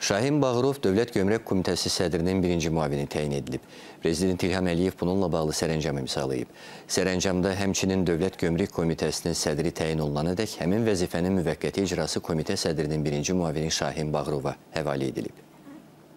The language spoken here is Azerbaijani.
Şahin Bağırov Dövlət Gömrək Komitəsi sədrinin birinci müavini təyin edilib. Prezident İlham Əliyev bununla bağlı sərəncam imzalayıb. Sərəncamda həmçinin Dövlət Gömrük Komitəsinin sədri təyin olunana dək həmin vəzifənin müvəqqəti icrası komitə sədrinin birinci müavini Şahin Bağırova həvalə edilib.